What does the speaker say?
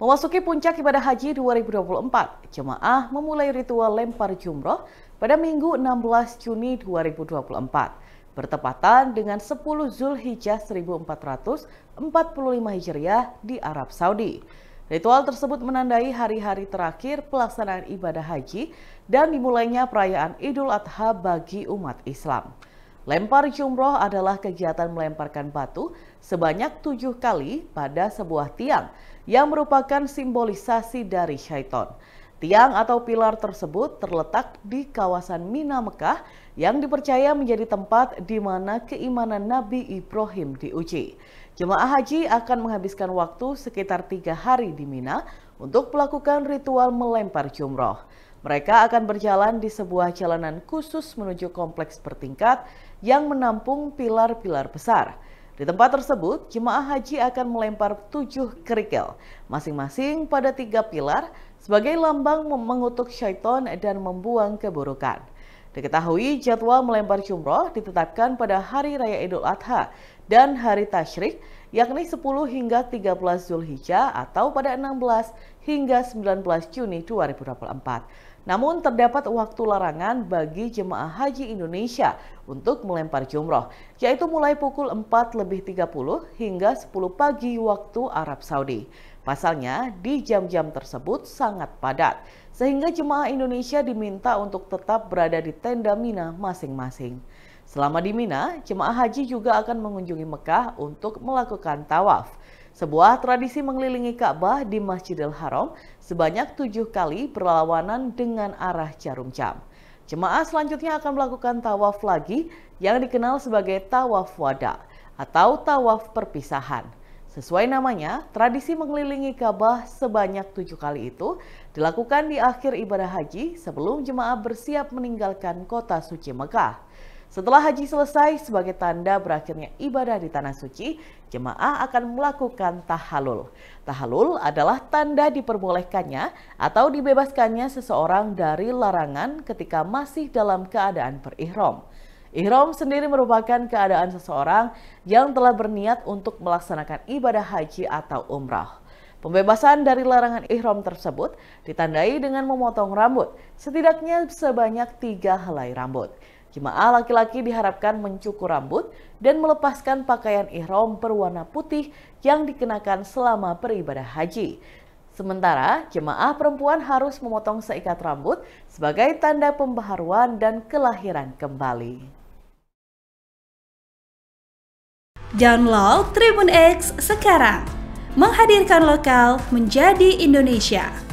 Memasuki puncak ibadah haji 2024, jemaah memulai ritual lempar jumroh pada Minggu 16 Juni 2024, bertepatan dengan 10 Zulhijjah 1445 Hijriah di Arab Saudi. Ritual tersebut menandai hari-hari terakhir pelaksanaan ibadah haji dan dimulainya perayaan Idul Adha bagi umat Islam. Lempar jumroh adalah kegiatan melemparkan batu sebanyak tujuh kali pada sebuah tiang yang merupakan simbolisasi dari syaiton. Tiang atau pilar tersebut terletak di kawasan Mina Mekah yang dipercaya menjadi tempat di mana keimanan Nabi Ibrahim diuji. Jemaah haji akan menghabiskan waktu sekitar tiga hari di Mina untuk melakukan ritual melempar jumroh. Mereka akan berjalan di sebuah jalanan khusus menuju kompleks bertingkat yang menampung pilar-pilar besar. Di tempat tersebut, jemaah haji akan melempar tujuh kerikil, masing-masing pada tiga pilar sebagai lambang mengutuk syaiton dan membuang keburukan. Diketahui jadwal melempar jumroh ditetapkan pada Hari Raya Idul Adha dan Hari Tashrik, yakni 10 hingga 13 Zulhijjah atau pada 16 hingga 19 Juni 2024. Namun terdapat waktu larangan bagi jemaah haji Indonesia untuk melempar jumroh, yaitu mulai pukul 4 lebih 30 hingga 10 pagi waktu Arab Saudi. Pasalnya, di jam-jam tersebut sangat padat, sehingga jemaah Indonesia diminta untuk tetap berada di tenda Mina masing-masing. Selama di Mina, jemaah haji juga akan mengunjungi Mekah untuk melakukan tawaf. Sebuah tradisi mengelilingi Ka'bah di Masjidil Haram sebanyak tujuh kali berlawanan dengan arah jarum jam. Jemaah selanjutnya akan melakukan tawaf lagi yang dikenal sebagai tawaf wada atau tawaf perpisahan. Sesuai namanya, tradisi mengelilingi Ka'bah sebanyak tujuh kali itu dilakukan di akhir ibadah haji sebelum jemaah bersiap meninggalkan kota suci Mekah. Setelah haji selesai sebagai tanda berakhirnya ibadah di tanah suci, jemaah akan melakukan tahalul. Tahalul adalah tanda diperbolehkannya atau dibebaskannya seseorang dari larangan ketika masih dalam keadaan berihram. Ihram sendiri merupakan keadaan seseorang yang telah berniat untuk melaksanakan ibadah haji atau umrah. Pembebasan dari larangan ihram tersebut ditandai dengan memotong rambut, setidaknya sebanyak tiga helai rambut. Jemaah laki-laki diharapkan mencukur rambut dan melepaskan pakaian ihram berwarna putih yang dikenakan selama beribadah haji. Sementara, jemaah perempuan harus memotong seikat rambut sebagai tanda pembaharuan dan kelahiran kembali. Download Tribun X sekarang, menghadirkan lokal menjadi Indonesia.